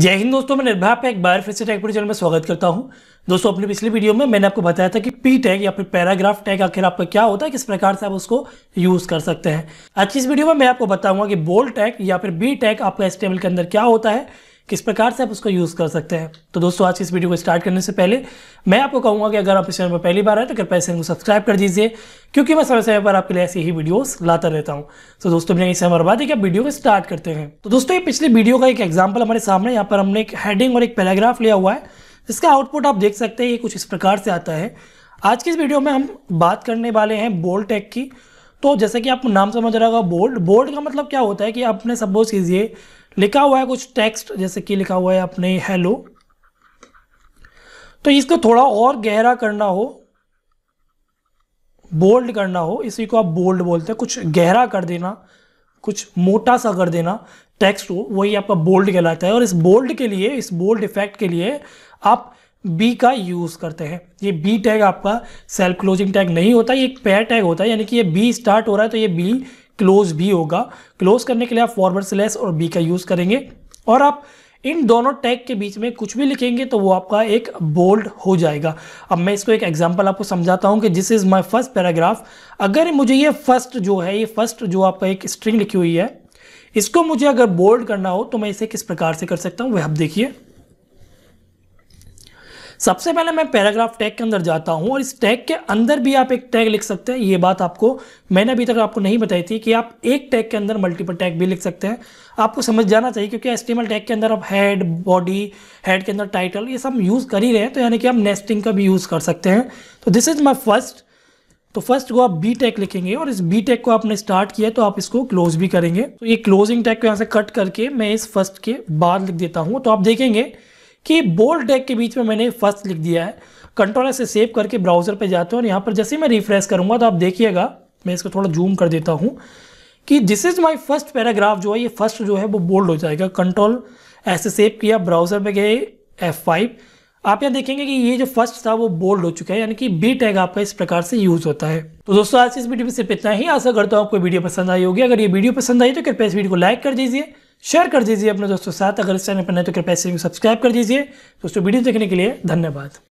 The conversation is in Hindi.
जय हिंद दोस्तों मैं निर्भया पे एक बार फिर से टैग पर चैनल में स्वागत करता हूं दोस्तों अपने पिछले वीडियो में मैंने आपको बताया था कि पी टैग या फिर पैराग्राफ टैग आखिर आपका क्या होता है किस प्रकार से आप उसको यूज कर सकते हैं आज की इस वीडियो में मैं आपको बताऊंगा कि बोल्ड टैग या फिर बी टैग आपका एस के अंदर क्या होता है किस प्रकार से आप उसको यूज़ कर सकते हैं तो दोस्तों आज की इस वीडियो को स्टार्ट करने से पहले मैं आपको कहूंगा कि अगर आप इस चैनल पर पहली बार आए तो कृपया चैनल को सब्सक्राइब कर दीजिए क्योंकि मैं समय समय पर आपके लिए ऐसी ही वीडियोस लाता रहता हूँ तो दोस्तों बिना इसे हमारे कि आप वीडियो को स्टार्ट करते हैं तो दोस्तों ये पिछली वीडियो का एक एग्जाम्पल हमारे सामने यहाँ पर हमने एक हेडिंग और एक पैराग्राफ लिया हुआ है जिसका आउटपुट आप देख सकते हैं ये कुछ इस प्रकार से आता है आज की इस वीडियो में हम बात करने वाले हैं बोल्ड टैग की तो जैसे कि आपको नाम समझ रहा होगा बोल्ड बोल्ड का मतलब क्या होता है कि आपने सपोज कीजिए लिखा हुआ है कुछ टेक्स्ट जैसे कि लिखा हुआ है अपने हेलो तो इसको थोड़ा और गहरा करना हो बोल्ड करना हो इसी को आप बोल्ड बोलते हैं कुछ गहरा कर देना कुछ मोटा सा कर देना टेक्स्ट हो वही आपका बोल्ड कहलाता है और इस बोल्ड के लिए इस बोल्ड इफेक्ट के लिए आप बी का यूज़ करते हैं ये बी टैग आपका सेल्फ क्लोजिंग टैग नहीं होता ये एक पेयर टैग होता है यानी कि ये बी स्टार्ट हो रहा है तो ये बी क्लोज भी होगा क्लोज करने के लिए आप फॉरवर्ड स्लैश और बी का यूज़ करेंगे और आप इन दोनों टैग के बीच में कुछ भी लिखेंगे तो वो आपका एक बोल्ड हो जाएगा अब मैं इसको एक एग्जांपल आपको समझाता हूँ कि this is my first paragraph अगर मुझे ये फर्स्ट जो है ये फर्स्ट जो आपका एक स्ट्रिंग लिखी हुई है इसको मुझे अगर बोल्ड करना हो तो मैं इसे किस प्रकार से कर सकता हूँ वह आप देखिए सबसे पहले मैं पैराग्राफ टैग के अंदर जाता हूँ और इस टैग के अंदर भी आप एक टैग लिख सकते हैं ये बात आपको मैंने अभी तक आपको नहीं बताई थी कि आप एक टैग के अंदर मल्टीपल टैग भी लिख सकते हैं आपको समझ जाना चाहिए क्योंकि एस टैग के अंदर आप हेड बॉडी हेड के अंदर टाइटल ये सब यूज़ कर ही रहे हैं तो यानी कि आप नेस्टिंग का भी यूज़ कर सकते हैं तो दिस इज़ माई फर्स्ट तो फर्स्ट को आप बी टैग लिखेंगे और इस बी टैग को आपने स्टार्ट किया तो आप इसको क्लोज भी करेंगे तो ये क्लोजिंग टैग को यहाँ से कट करके मैं इस फर्स्ट के बाद लिख देता हूँ तो आप देखेंगे कि बोल्ड टैग के बीच में मैंने फर्स्ट लिख दिया है कंट्रोल से सेव करके ब्राउज़र पे जाते हैं और यहाँ पर जैसे मैं रिफ्रेश करूँगा तो आप देखिएगा मैं इसको थोड़ा जूम कर देता हूँ कि this is my first paragraph जो है ये फर्स्ट जो है वो बोल्ड हो जाएगा कंट्रोल ऐसे सेव किया ब्राउज़र पर गए फाइव आप यहाँ देखेंगे कि ये जो फर्स्ट था वो बोल्ड हो चुका है यानी कि बी टैग आपका इस प्रकार से यूज़ होता है तो दोस्तों आज इस वीडियो में सिर्फ इतना ही आशा करता हूँ आपको वीडियो पसंद आई होगी अगर ये वीडियो पसंद आई तो कृपया इस वीडियो को लाइक कर दीजिए शेयर कर दीजिए अपने दोस्तों के साथ अगर इस चैनल पर नहीं तो कृपया सब्सक्राइब कर दीजिए दोस्तों वीडियो देखने के लिए धन्यवाद